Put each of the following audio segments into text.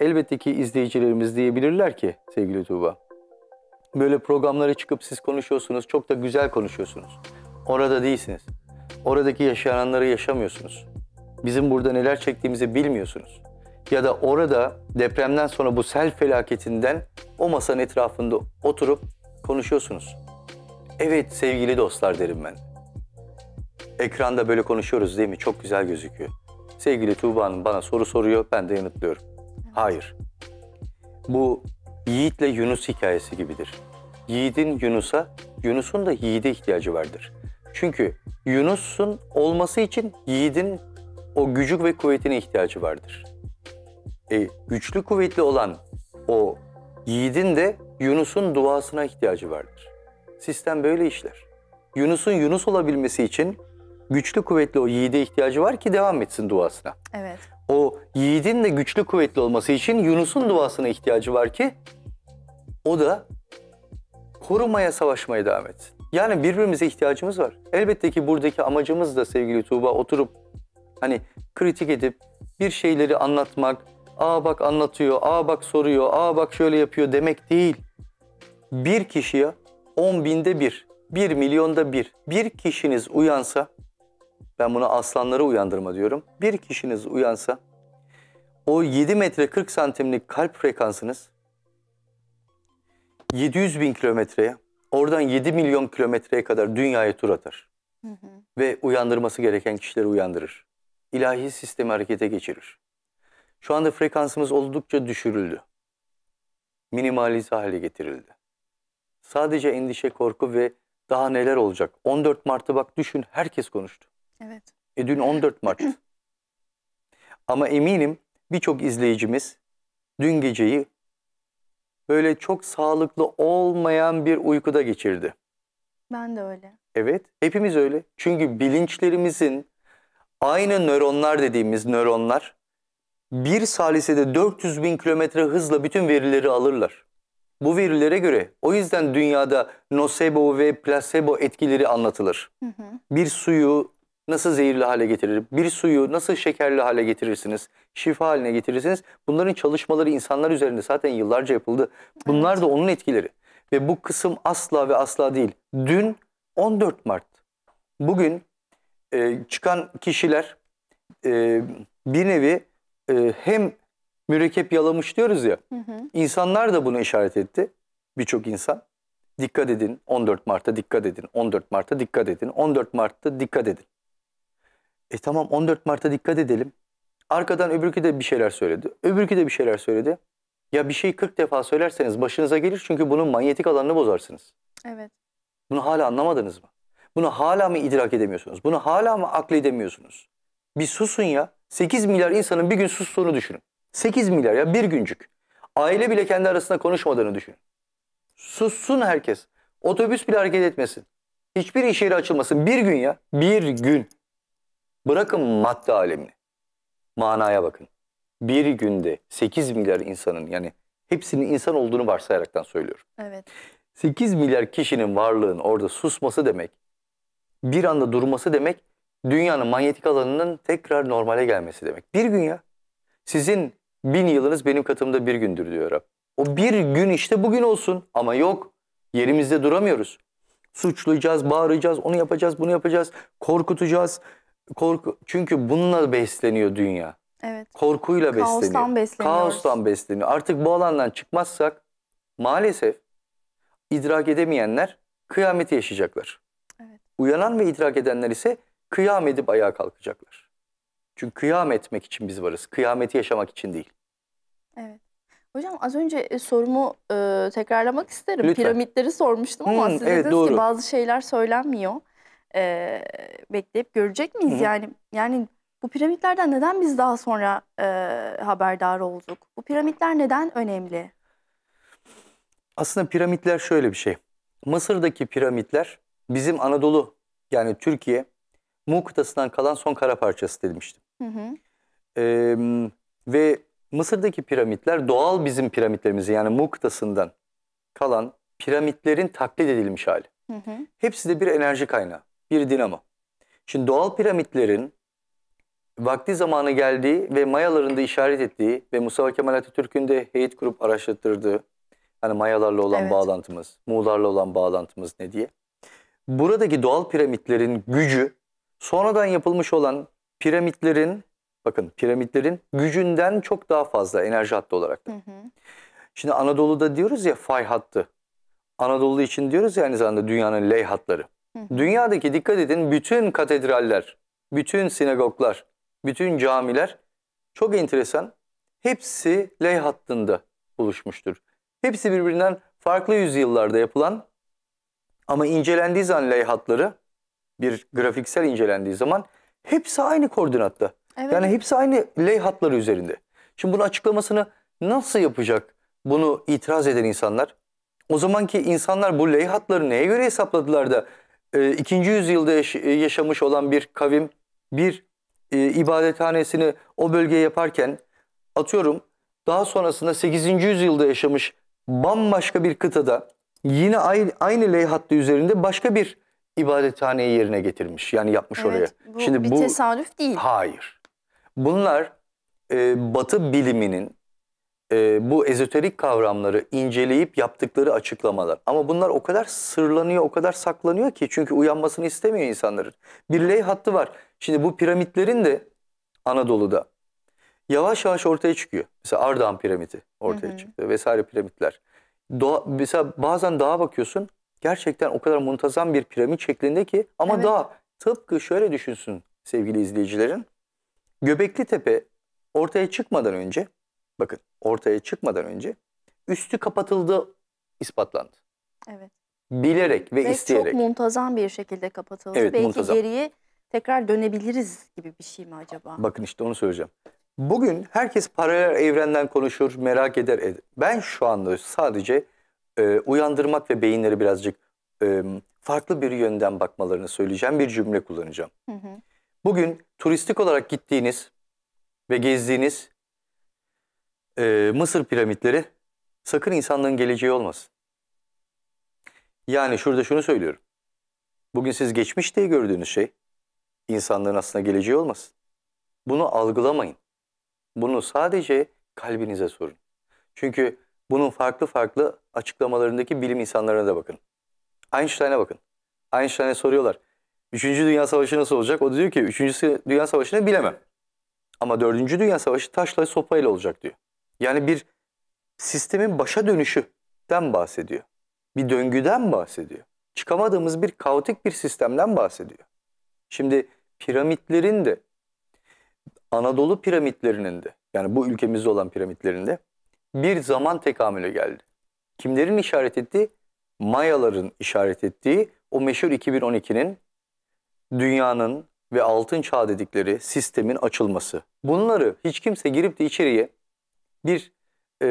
elbette ki izleyicilerimiz diyebilirler ki sevgili Tuğba. Böyle programlara çıkıp siz konuşuyorsunuz, çok da güzel konuşuyorsunuz. Orada değilsiniz. Oradaki yaşananları yaşamıyorsunuz. Bizim burada neler çektiğimizi bilmiyorsunuz. Ya da orada depremden sonra bu sel felaketinden o masanın etrafında oturup konuşuyorsunuz. Evet sevgili dostlar derim ben. Ekranda böyle konuşuyoruz değil mi? Çok güzel gözüküyor. Sevgili Tuğba bana soru soruyor, ben de yanıtlıyorum. Hayır. Bu Yiğit'le Yunus hikayesi gibidir. Yiğit'in Yunus'a, Yunus'un da Yiğit'e ihtiyacı vardır. Çünkü Yunus'un olması için Yiğit'in o gücük ve kuvvetine ihtiyacı vardır. E, güçlü kuvvetli olan o Yiğit'in de Yunus'un duasına ihtiyacı vardır. Sistem böyle işler. Yunus'un Yunus olabilmesi için güçlü kuvvetli o yiğide ihtiyacı var ki devam etsin duasına. Evet. O yiğidin de güçlü kuvvetli olması için Yunus'un duasına ihtiyacı var ki o da korumaya savaşmaya devam etsin. Yani birbirimize ihtiyacımız var. Elbette ki buradaki amacımız da sevgili Tuğba oturup hani kritik edip bir şeyleri anlatmak, aa bak anlatıyor, aa bak soruyor, aa bak şöyle yapıyor demek değil. Bir kişiye on binde bir, bir milyonda bir, bir kişiniz uyansa ben buna aslanları uyandırma diyorum. Bir kişiniz uyansa o 7 metre 40 santimlik kalp frekansınız 700 bin kilometreye oradan 7 milyon kilometreye kadar dünyaya tur atar. Hı hı. Ve uyandırması gereken kişileri uyandırır. İlahi sistemi harekete geçirir. Şu anda frekansımız oldukça düşürüldü. Minimalize hale getirildi. Sadece endişe, korku ve daha neler olacak? 14 Mart'ta bak düşün herkes konuştu. Evet. E dün 14 maç. Ama eminim birçok izleyicimiz dün geceyi böyle çok sağlıklı olmayan bir uykuda geçirdi. Ben de öyle. Evet, hepimiz öyle. Çünkü bilinçlerimizin aynı nöronlar dediğimiz nöronlar bir salisede 400 bin kilometre hızla bütün verileri alırlar. Bu verilere göre o yüzden dünyada nocebo ve placebo etkileri anlatılır. Hı hı. Bir suyu nasıl zehirli hale getirir? Bir suyu nasıl şekerli hale getirirsiniz? Şifa haline getirirsiniz? Bunların çalışmaları insanlar üzerinde zaten yıllarca yapıldı. Bunlar da onun etkileri. Ve bu kısım asla ve asla değil. Dün 14 Mart. Bugün e, çıkan kişiler e, bir nevi e, hem mürekkep yalamış diyoruz ya. Hı hı. İnsanlar da bunu işaret etti. Birçok insan. Dikkat edin 14 Mart'ta dikkat edin. 14 Mart'ta dikkat edin. 14 Mart'ta dikkat edin. E tamam 14 Mart'a dikkat edelim. Arkadan öbürkü de bir şeyler söyledi. Öbürkü de bir şeyler söyledi. Ya bir şeyi 40 defa söylerseniz başınıza gelir çünkü bunun manyetik alanını bozarsınız. Evet. Bunu hala anlamadınız mı? Bunu hala mı idrak edemiyorsunuz? Bunu hala mı akledemiyorsunuz? Bir susun ya. 8 milyar insanın bir gün sustuğunu düşünün. 8 milyar ya bir güncük. Aile bile kendi arasında konuşmadığını düşünün. Sussun herkes. Otobüs bile hareket etmesin. Hiçbir iş yeri açılmasın. Bir gün ya. Bir gün. Bırakın madde alemini. Manaya bakın. Bir günde 8 milyar insanın yani hepsinin insan olduğunu varsayaraktan söylüyorum. Evet. 8 milyar kişinin varlığın orada susması demek, bir anda durması demek, dünyanın manyetik alanının tekrar normale gelmesi demek. Bir gün ya. Sizin bin yılınız benim katımda bir gündür diyor Rab. O bir gün işte bugün olsun ama yok yerimizde duramıyoruz. Suçlayacağız, bağıracağız, onu yapacağız, bunu yapacağız, korkutacağız, korku çünkü bununla besleniyor dünya. Evet. Korkuyla besleniyor. Kaostan besleniyor. besleniyor. Kaostan besleniyor. Artık bu alandan çıkmazsak maalesef idrak edemeyenler kıyameti yaşayacaklar. Evet. Uyanan ve idrak edenler ise kıyam edip ayağa kalkacaklar. Çünkü kıyam etmek için biz varız. Kıyameti yaşamak için değil. Evet. Hocam az önce e, sorumu e, tekrarlamak isterim. Lütfen. Piramitleri sormuştum ama hmm, siz evet, dediniz doğru. ki bazı şeyler söylenmiyor e, bekleyip görecek miyiz? Hı Yani yani bu piramitlerden neden biz daha sonra e, haberdar olduk? Bu piramitler neden önemli? Aslında piramitler şöyle bir şey. Mısır'daki piramitler bizim Anadolu yani Türkiye Mu kıtasından kalan son kara parçası demiştim. Hı Ee, ve Mısır'daki piramitler doğal bizim piramitlerimizi yani Mu kıtasından kalan piramitlerin taklit edilmiş hali. Hı hı. Hepsi de bir enerji kaynağı bir dinamo. Şimdi doğal piramitlerin vakti zamanı geldiği ve Mayaların da işaret ettiği ve Mustafa Kemal Atatürk'ün de heyet kurup araştırdığı hani Mayalarla olan evet. bağlantımız, Muğlarla olan bağlantımız ne diye. Buradaki doğal piramitlerin gücü sonradan yapılmış olan piramitlerin bakın piramitlerin gücünden çok daha fazla enerji hattı olarak da. Hı hı. Şimdi Anadolu'da diyoruz ya fay hattı. Anadolu için diyoruz ya aynı zamanda dünyanın ley hatları. Dünyadaki dikkat edin bütün katedraller, bütün sinagoglar, bütün camiler çok enteresan. Hepsi ley hattında buluşmuştur. Hepsi birbirinden farklı yüzyıllarda yapılan ama incelendiği zaman ley hatları bir grafiksel incelendiği zaman hepsi aynı koordinatta. Evet. Yani hepsi aynı ley hatları üzerinde. Şimdi bunun açıklamasını nasıl yapacak bunu itiraz eden insanlar? O zamanki insanlar bu ley hatları neye göre hesapladılar da e, ikinci yüzyılda e, yaşamış olan bir kavim bir e, ibadethanesini o bölgeye yaparken atıyorum daha sonrasında 8. yüzyılda yaşamış bambaşka bir kıtada yine aynı, aynı leyhattı üzerinde başka bir ibadethaneyi yerine getirmiş. Yani yapmış evet, oraya. Bu Şimdi bir bu tesadüf değil. Hayır. Bunlar e, batı biliminin e, bu ezoterik kavramları inceleyip yaptıkları açıklamalar. Ama bunlar o kadar sırlanıyor, o kadar saklanıyor ki çünkü uyanmasını istemiyor insanların. Bir ley hattı var. Şimdi bu piramitlerin de Anadolu'da yavaş yavaş ortaya çıkıyor. Mesela Ardahan piramidi ortaya hı hı. çıktı vesaire piramitler. Doğa, mesela bazen dağa bakıyorsun gerçekten o kadar muntazam bir piramit şeklinde ki ama evet. dağ tıpkı şöyle düşünsün sevgili izleyicilerin. Göbekli Tepe ortaya çıkmadan önce bakın ortaya çıkmadan önce üstü kapatıldı ispatlandı. Evet. Bilerek ve, ve isteyerek. çok muntazam bir şekilde kapatıldı. Evet, Belki muntazam. geriye tekrar dönebiliriz gibi bir şey mi acaba? Bakın işte onu söyleyeceğim. Bugün herkes paralel evrenden konuşur, merak eder. eder. Ben şu anda sadece e, uyandırmak ve beyinleri birazcık e, farklı bir yönden bakmalarını söyleyeceğim. Bir cümle kullanacağım. Hı hı. Bugün turistik olarak gittiğiniz ve gezdiğiniz e, Mısır piramitleri sakın insanlığın geleceği olmasın. Yani şurada şunu söylüyorum. Bugün siz geçmiş diye gördüğünüz şey insanlığın aslında geleceği olmasın. Bunu algılamayın. Bunu sadece kalbinize sorun. Çünkü bunun farklı farklı açıklamalarındaki bilim insanlarına da bakın. Einstein'a bakın. Einstein'a soruyorlar. Üçüncü Dünya Savaşı nasıl olacak? O diyor ki Üçüncü Dünya Savaşı'nı bilemem. Ama Dördüncü Dünya Savaşı taşla sopayla olacak diyor. Yani bir sistemin başa dönüşüden bahsediyor. Bir döngüden bahsediyor. Çıkamadığımız bir kaotik bir sistemden bahsediyor. Şimdi piramitlerin de Anadolu piramitlerinin de yani bu ülkemizde olan piramitlerinde bir zaman tekamülü geldi. Kimlerin işaret ettiği? Mayaların işaret ettiği o meşhur 2012'nin dünyanın ve altın çağ dedikleri sistemin açılması. Bunları hiç kimse girip de içeriye bir e,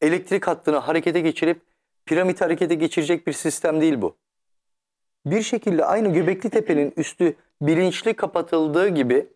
elektrik hattını harekete geçirip piramit harekete geçirecek bir sistem değil bu. Bir şekilde aynı Göbekli Tepe'nin üstü bilinçli kapatıldığı gibi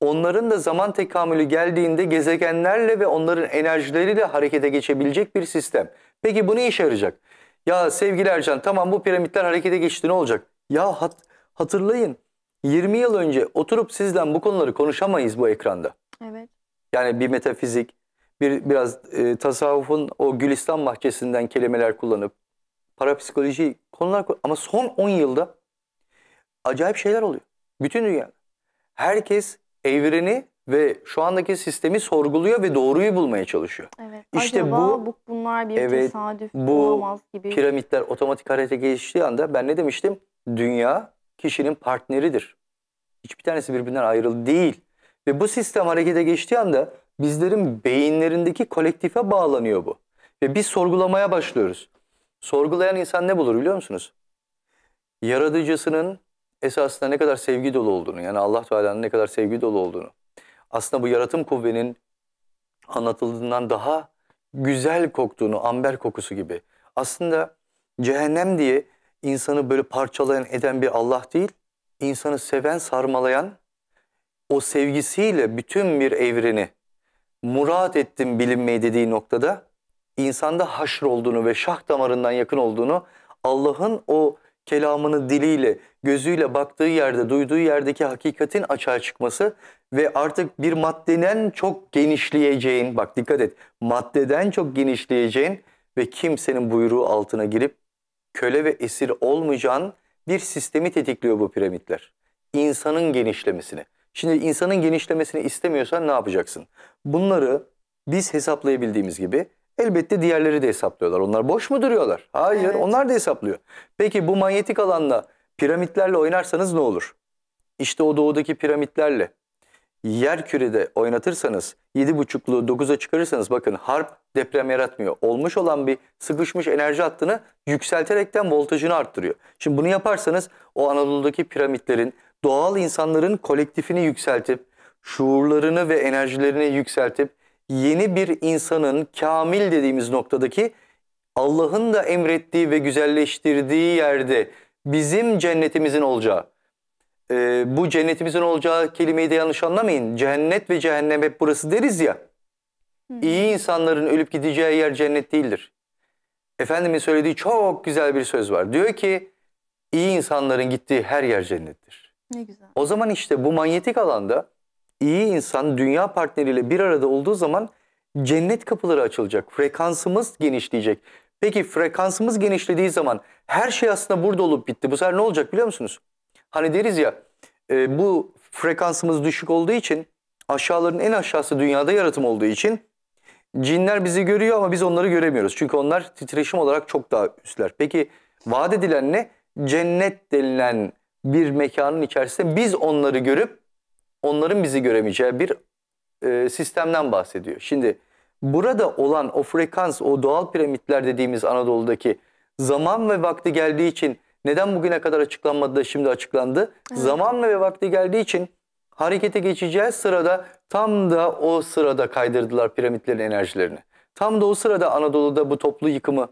onların da zaman tekamülü geldiğinde gezegenlerle ve onların enerjileriyle harekete geçebilecek bir sistem. Peki bu ne işe yarayacak? Ya sevgili Ercan tamam bu piramitler harekete geçti ne olacak? Ya hat hatırlayın 20 yıl önce oturup sizden bu konuları konuşamayız bu ekranda. Evet. Yani bir metafizik, bir biraz e, tasavvufun o Gülistan bahçesinden kelimeler kullanıp parapsikoloji konular ama son 10 yılda acayip şeyler oluyor. Bütün dünya. Herkes evreni ve şu andaki sistemi sorguluyor ve doğruyu bulmaya çalışıyor. Evet. İşte Acaba bu, bu bunlar bir evet, tesadüf bu olamaz gibi. Piramitler otomatik harekete geçtiği anda ben ne demiştim? Dünya kişinin partneridir. Hiçbir tanesi birbirinden ayrılı değil. Ve bu sistem harekete geçtiği anda bizlerin beyinlerindeki kolektife bağlanıyor bu. Ve biz sorgulamaya başlıyoruz. Sorgulayan insan ne bulur biliyor musunuz? Yaratıcısının esasında ne kadar sevgi dolu olduğunu, yani Allah Teala'nın ne kadar sevgi dolu olduğunu. Aslında bu yaratım kuvvenin anlatıldığından daha güzel koktuğunu, amber kokusu gibi. Aslında cehennem diye insanı böyle parçalayan eden bir Allah değil, insanı seven, sarmalayan, o sevgisiyle bütün bir evreni murat ettim bilinmeyi dediği noktada insanda haşr olduğunu ve şah damarından yakın olduğunu Allah'ın o kelamını diliyle, gözüyle baktığı yerde, duyduğu yerdeki hakikatin açığa çıkması ve artık bir maddeden çok genişleyeceğin, bak dikkat et, maddeden çok genişleyeceğin ve kimsenin buyruğu altına girip köle ve esir olmayacağın bir sistemi tetikliyor bu piramitler. İnsanın genişlemesini. Şimdi insanın genişlemesini istemiyorsan ne yapacaksın? Bunları biz hesaplayabildiğimiz gibi elbette diğerleri de hesaplıyorlar. Onlar boş mu duruyorlar? Hayır, evet. onlar da hesaplıyor. Peki bu manyetik alanla piramitlerle oynarsanız ne olur? İşte o doğudaki piramitlerle yer kürede oynatırsanız 7.5'lu 9'a çıkarırsanız bakın harp deprem yaratmıyor. Olmuş olan bir sıkışmış enerji hattını yükselterekten voltajını arttırıyor. Şimdi bunu yaparsanız o Anadolu'daki piramitlerin doğal insanların kolektifini yükseltip, şuurlarını ve enerjilerini yükseltip, yeni bir insanın kamil dediğimiz noktadaki Allah'ın da emrettiği ve güzelleştirdiği yerde bizim cennetimizin olacağı. Ee, bu cennetimizin olacağı kelimeyi de yanlış anlamayın. Cennet ve cehennem hep burası deriz ya. İyi insanların ölüp gideceği yer cennet değildir. Efendimin söylediği çok güzel bir söz var. Diyor ki iyi insanların gittiği her yer cennettir. Ne güzel. O zaman işte bu manyetik alanda iyi insan dünya partneriyle bir arada olduğu zaman cennet kapıları açılacak. Frekansımız genişleyecek. Peki frekansımız genişlediği zaman her şey aslında burada olup bitti. Bu sefer ne olacak biliyor musunuz? Hani deriz ya e, bu frekansımız düşük olduğu için aşağıların en aşağısı dünyada yaratım olduğu için cinler bizi görüyor ama biz onları göremiyoruz. Çünkü onlar titreşim olarak çok daha üstler. Peki vaat edilen ne? Cennet denilen bir mekanın içerisinde biz onları görüp onların bizi göremeyeceği bir e, sistemden bahsediyor. Şimdi burada olan o frekans, o doğal piramitler dediğimiz Anadolu'daki zaman ve vakti geldiği için neden bugüne kadar açıklanmadı da şimdi açıklandı? Evet. Zaman ve vakti geldiği için harekete geçeceği sırada tam da o sırada kaydırdılar piramitlerin enerjilerini. Tam da o sırada Anadolu'da bu toplu yıkımı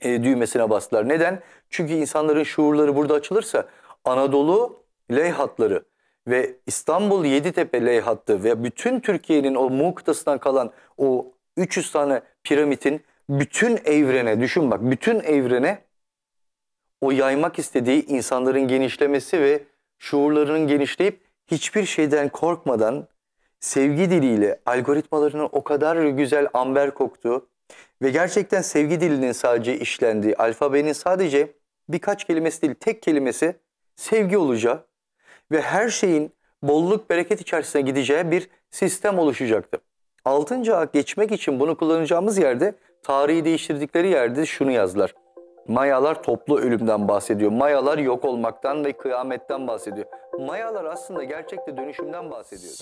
e, düğmesine bastılar. Neden? Çünkü insanların şuurları burada açılırsa Anadolu ley hatları ve İstanbul Yeditepe ley hattı ve bütün Türkiye'nin o Mu kıtasından kalan o 300 tane piramitin bütün evrene düşün bak bütün evrene o yaymak istediği insanların genişlemesi ve şuurlarının genişleyip hiçbir şeyden korkmadan sevgi diliyle algoritmalarının o kadar güzel amber koktuğu ve gerçekten sevgi dilinin sadece işlendiği, alfabenin sadece birkaç kelimesi değil tek kelimesi sevgi olacağı ve her şeyin bolluk bereket içerisine gideceği bir sistem oluşacaktı. Altıncı ağ geçmek için bunu kullanacağımız yerde tarihi değiştirdikleri yerde şunu yazdılar. Mayalar toplu ölümden bahsediyor. Mayalar yok olmaktan ve kıyametten bahsediyor. Mayalar aslında gerçekte dönüşümden bahsediyor.